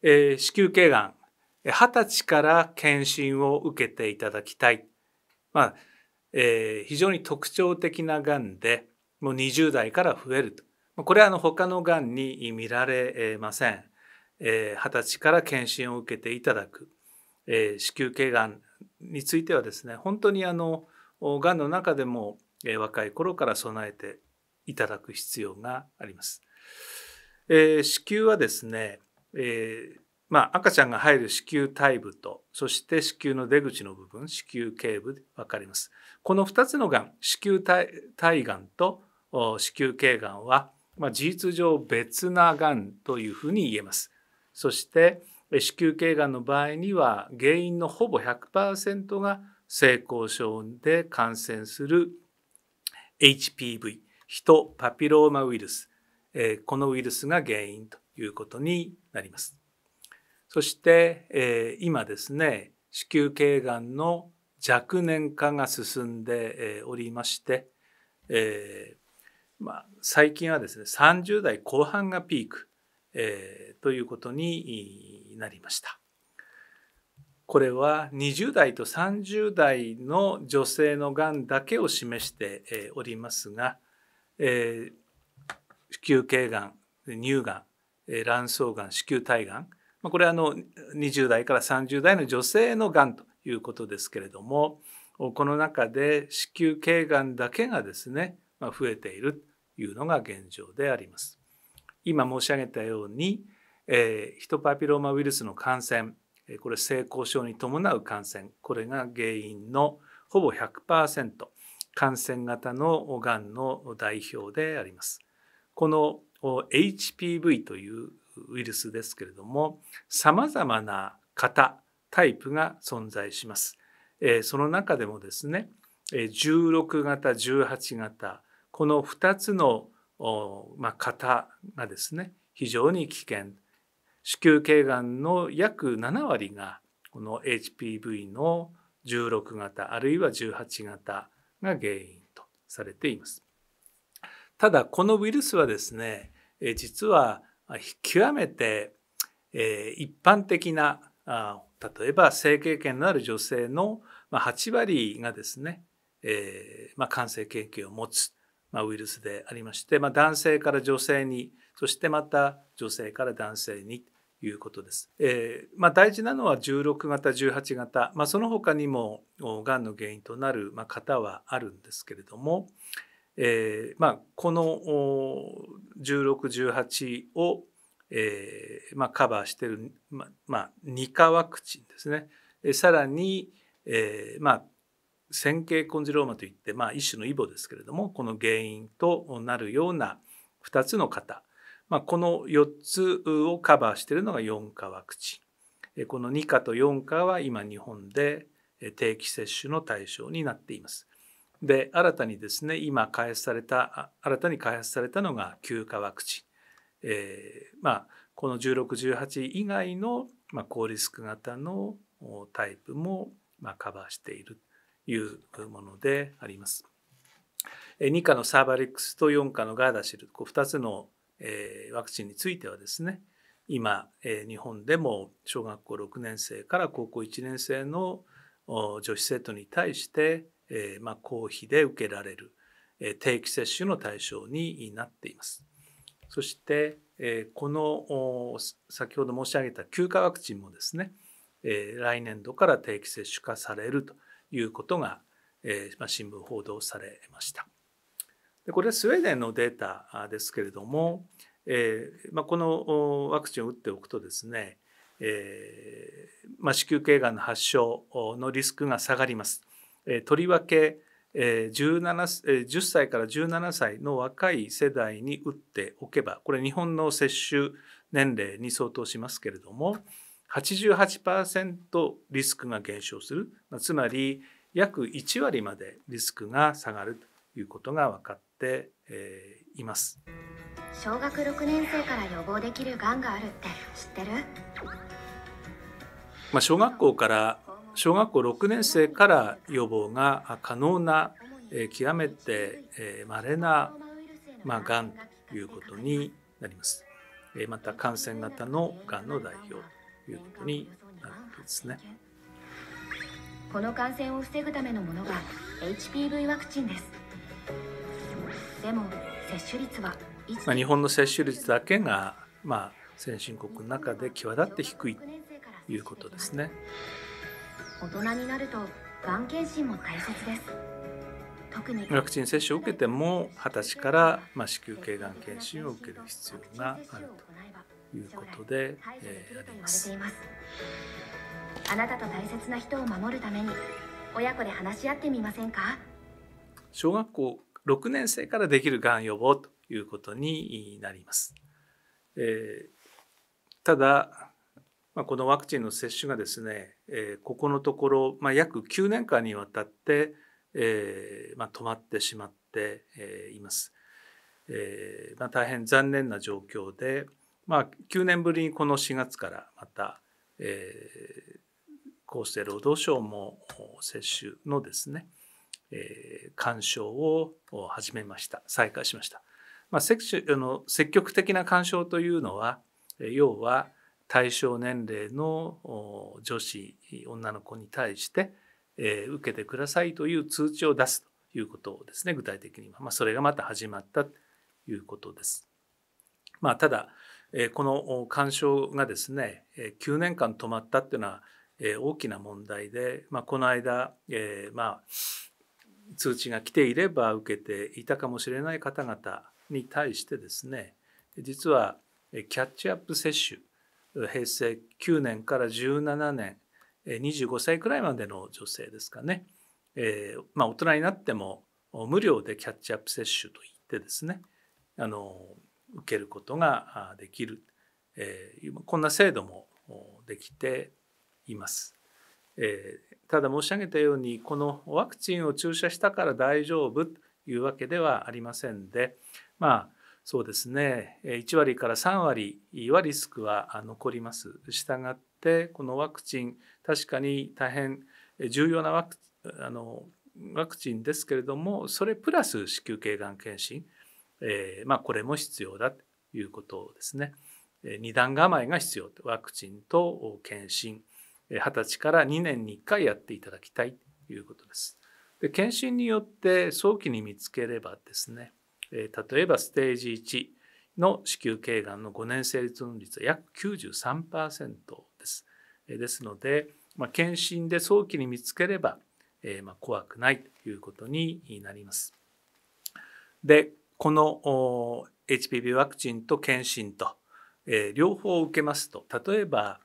えー、子宮頸がん、二十歳から検診を受けていただきたい。まあえー、非常に特徴的ながんで、もう20代から増えると。これはあの他のがんに見られません。えー、歳から検診を受けていただく。えー、子宮頸がんについてはですね、本当にあの、がんの中でも、えー、若い頃から備えていただく必要があります。えー、子宮はですね、えーまあ、赤ちゃんが入る子宮体部とそして子宮の出口の部分子宮頸部で分かります。この2つのがん子宮体がんと子宮頸がんは、まあ、事実上別ながんというふうに言えます。そして子宮頸がんの場合には原因のほぼ100%が性交渉で感染する HPV ヒトパピローマウイルス、えー、このウイルスが原因ということになります。そして、えー、今ですね子宮頸がんの若年化が進んでおりまして、えー、まあ、最近はですね30代後半がピーク、えー、ということになりました。これは20代と30代の女性のがんだけを示しておりますが、えー、子宮頸がん乳がん卵巣がん子宮体がんこれはの20代から30代の女性のがんということですけれどもこの中で子宮頸がんだけがですね増えているというのが現状であります。今申し上げたように、ヒトパピローマウイルスの感染これ性交渉に伴う感染これが原因のほぼ100%感染型のがんの代表であります。この HPV というウイルスですけれども様々な型タイプが存在します。その中でもですね16型18型この2つの型がですね非常に危険子宮頸がんの約7割がこの HPV の16型あるいは18型が原因とされています。ただこのウイルスはですね、え実は極めて、え一般的なあ例えば性経験のある女性の8割がですね、えー、まあ、感染経験を持つ、まあ、ウイルスでありまして、まあ、男性から女性にそしてまた女性から男性にということです。えー、ま大事なのは16型18型、まその他にもがんの原因となる、ま方はあるんですけれども、えーまあ、この1618を、えーまあ、カバーしている、まあまあ、2価ワクチンですねさらに、えーまあ、線形コンジローマといって、まあ、一種のイボですけれどもこの原因となるような2つの型、まあ、この4つをカバーしているのが4価ワクチンこの2価と4価は今日本で定期接種の対象になっています。で新たにですね今開発された新たに開発されたのが休暇ワクチン、えー、まあ、この1618以外の、まあ、高リスク型のタイプも、まあ、カバーしているというものであります。2価のサーバリックスと4価のガーダシルこう2つの、えー、ワクチンについてはですね今、えー、日本でも小学校6年生から高校1年生の女子生徒に対してえー、まあ、公費で受けられる、えー、定期接種の対象になっています。そして、えー、この先ほど申し上げた休暇ワクチンもですね、えー、来年度から定期接種化されるということが、えー、まあ、新聞報道されました。でこれはスウェーデンのデータですけれども、えーまあ、このワクチンを打っておくとですね、えーまあ、子宮頸がんの発症のリスクが下がります。えとりわけ、え1 10歳から17歳の若い世代に打っておけばこれ日本の接種年齢に相当しますけれども88%リスクが減少するつまり約1割までリスクが下がるということが分かっています小学6年生から予防できるがんがあるって知ってるまあ、小学校から小学校6年生から予防が可能な極めてまれなまがんということになります。また感染型のがんの代表ということになるわけですね。この感染を防ぐためのものが HPV ワクチンです。でも接種率は、まあ、日本の接種率だけが、まあ、先進国の中で際立って低いということですね。大人になるとがん検診も大切です特にワクチン接種を受けても20歳から、まあ、子宮頸がん検診を受ける必要があるということで、えー、ありますあなたと大切な人を守るために親子で話し合ってみませんか小学校6年生からできるがん予防ということになります、えー、ただまあ、このワクチンの接種がですね、えー、ここのところ、まあ、約9年間にわたって、えーまあ、止まってしまって、えー、います。えーまあ、大変残念な状況で、まあ、9年ぶりにこの4月からまた、えー、厚生労働省も接種のですね、えー、賞を始めました再開しました、まあ、接種あの積極的な鑑賞というのは要は対象年齢の女子女の子に対して、えー、受けてくださいという通知を出すということですね具体的には、まあ、それがまた始まったということです。まあ、ただ、えー、この干渉がですね9年間止まったっていうのは、えー、大きな問題で、まあ、この間、えー、まあ通知が来ていれば受けていたかもしれない方々に対してですね実はキャッチアップ接種平成9年から17年25歳くらいまでの女性ですかね、えー、まあ、大人になっても無料でキャッチアップ接種といってですねあの受けることができる、えー、こんな制度もできています。えー、ただ申し上げたようにこのワクチンを注射したから大丈夫というわけではありませんでまあそうですね1割から3割はリスクは残ります。したがってこのワクチン確かに大変重要なワクあのワクチンですけれどもそれプラス子宮頸がん検診、えー、まあ、これも必要だということですね。二段構えが必要ワクチンと検診20歳から2年に1回やっていただきたいということです。で検診によって早期に見つければですね例えばステージ1の子宮頸がんの5年生存率は約93%です。ですので、まあ、検診で早期に見つければ、えー、まあ怖くないということになります。で、この HPV ワクチンと検診と、えー、両方受けますと、例えば、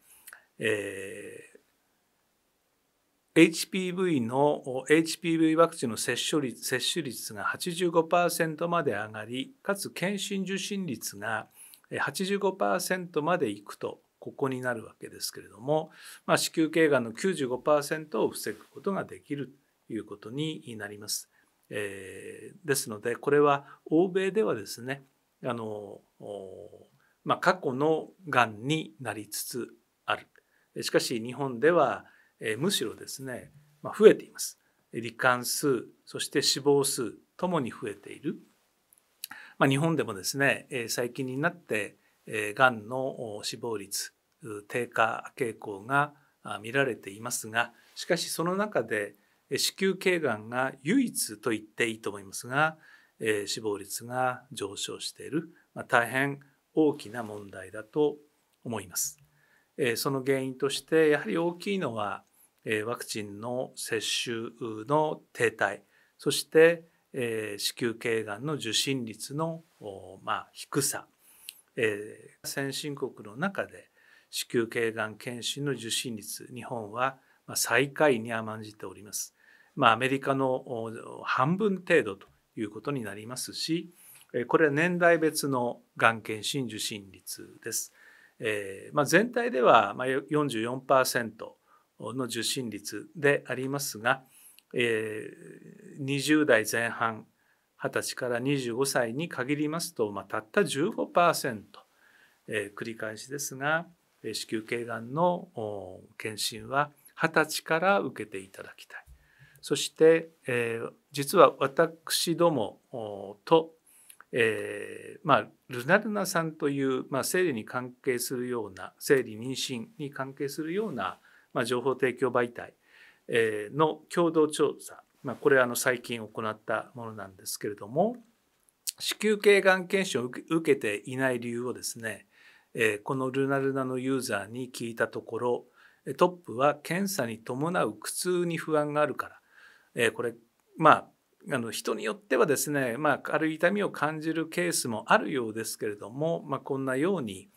えー HPV の HPV ワクチンの接種率接種率が85%まで上がりかつ検診受診率が85%までいくとここになるわけですけれども、まあ、子宮頸がんの95%を防ぐことができるということになります。えー、ですのでこれは欧米ではですねあの、まあ、過去のがんになりつつある。しかし日本ではむしろですね、まあ、増えています。罹患数、そして死亡数ともに増えている。まあ、日本でもですね、最近になって、がんの死亡率、低下傾向が見られていますが、しかしその中で、子宮頸がんが唯一と言っていいと思いますが、死亡率が上昇している、まあ、大変大きな問題だと思います。その原因としてやはり大きいのはワクチンの接種の停滞そして子宮頸がんの受診率の、ま低さ、え先進国の中で子宮頸がん検診の受診率日本は最下位に甘んじております。まあ、アメリカの半分程度ということになりますしこれは年代別のがん検診受診率です。えーまあ、全体では44%。の受診率でありますが、えー、20代前半20歳から25歳に限りますと、まあ、たった15%、えー、繰り返しですが子宮頸がんの検診は20歳から受けていただきたい。そして、えー、実は私どもと、えーまあ、ルナルナさんという、まあ、生理に関係するような生理妊娠に関係するようなまあ、情報提供媒体の共同調査、まあ、これはあの最近行ったものなんですけれども子宮頸がん検診を受けていない理由をですねこのルナルナのユーザーに聞いたところトップは検査に伴う苦痛に不安があるからこれまああの人によってはですね、まあ、軽い痛みを感じるケースもあるようですけれども、まあ、こんなように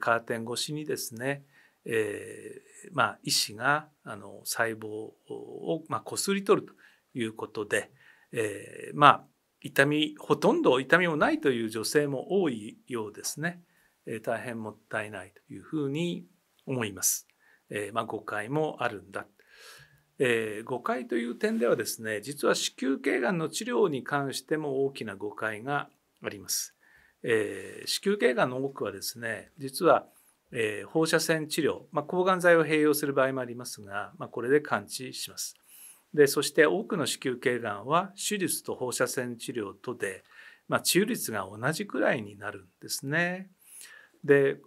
カーテン越しにですねえーまあ、医師があの細胞を、まあ、こすり取るということで、えー、まあ痛みほとんど痛みもないという女性も多いようですね、えー、大変もったいないというふうに思います、えーまあ、誤解もあるんだ、えー、誤解という点ではですね実は子宮頸がんの治療に関しても大きな誤解があります、えー、子宮頸がんの多くはですね実はえー、放射線治療、まあ、抗がん剤を併用する場合もありますが、まあ、これで完治します。でそして多くの子宮頸がんは手術と放射線治療とで、まあ、治癒率が同じくらいになるんですね。で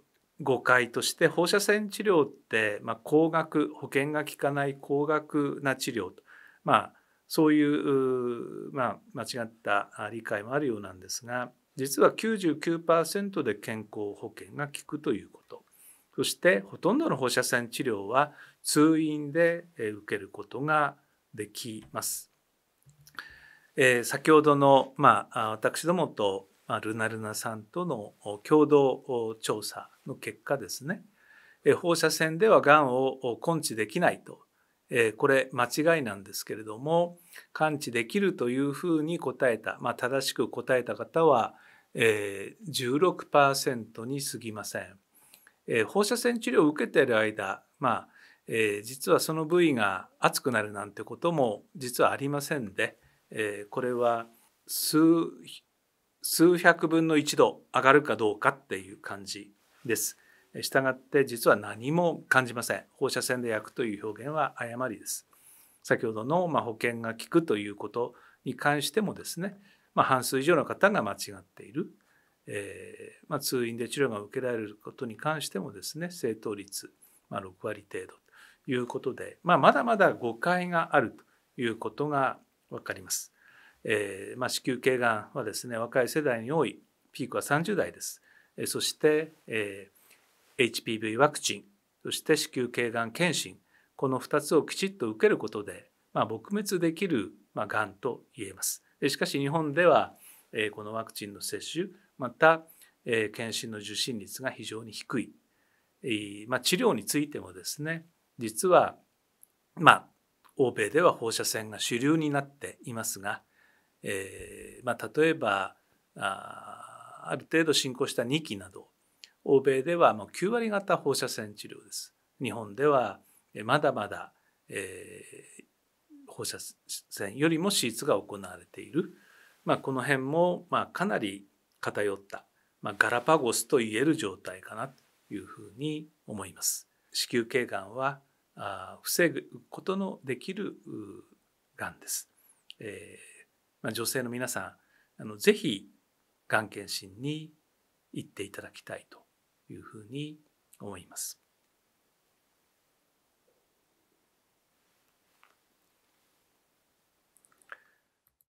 誤解として放射線治療って、まあ、高額保険が効かない高額な治療と、まあ、そういう、まあ、間違った理解もあるようなんですが実は99%で健康保険が効くということそしてほとんどの放射線治療は通院で受けることができます。えー、先ほどの、まあ、私どもと、まあ、ルナルナさんとの共同調査の結果ですね、えー、放射線ではがんを根治できないと、えー、これ間違いなんですけれども完治できるというふうに答えた、まあ、正しく答えた方は、えー、16%に過ぎません。え放射線治療を受けている間、まあえー、実はその部位が熱くなるなんてことも実はありませんで、えー、これは数数百分の1度上がるかどうかっていう感じです。したがって実は何も感じません。放射線で焼くという表現は誤りです。先ほどのま保険が効くということに関してもですね、まあ、半数以上の方が間違っている。えー、まあ、通院で治療が受けられることに関してもですね正答率、まあ、6割程度ということで、まあ、まだまだ誤解があるということが分かります。えー、ま子宮頸がんはですね若い世代に多いピークは30代です。えそして、え HPV ワクチンそして子宮頸がん検診この2つをきちっと受けることで、ま撲滅できる、まがんと言えます。しかし日本では、えこのワクチンの接種また、えー、検診の受診率が非常に低い、えー、まあ、治療についてもですね実は、まあ、欧米では放射線が主流になっていますが、えー、まあ、例えばあある程度進行した2期など欧米ではもう9割方放射線治療です。日本ではまだまだ、えー、放射線よりも手術が行われている、まあ、この辺も、まあ、かなり偏った、まあ、ガラパゴスと言える状態かなというふうに思います。子宮頸がんはあ防ぐことのできるがんです。えーまあ、女性の皆さんあのぜひがん検診に行っていただきたいというふうに思います。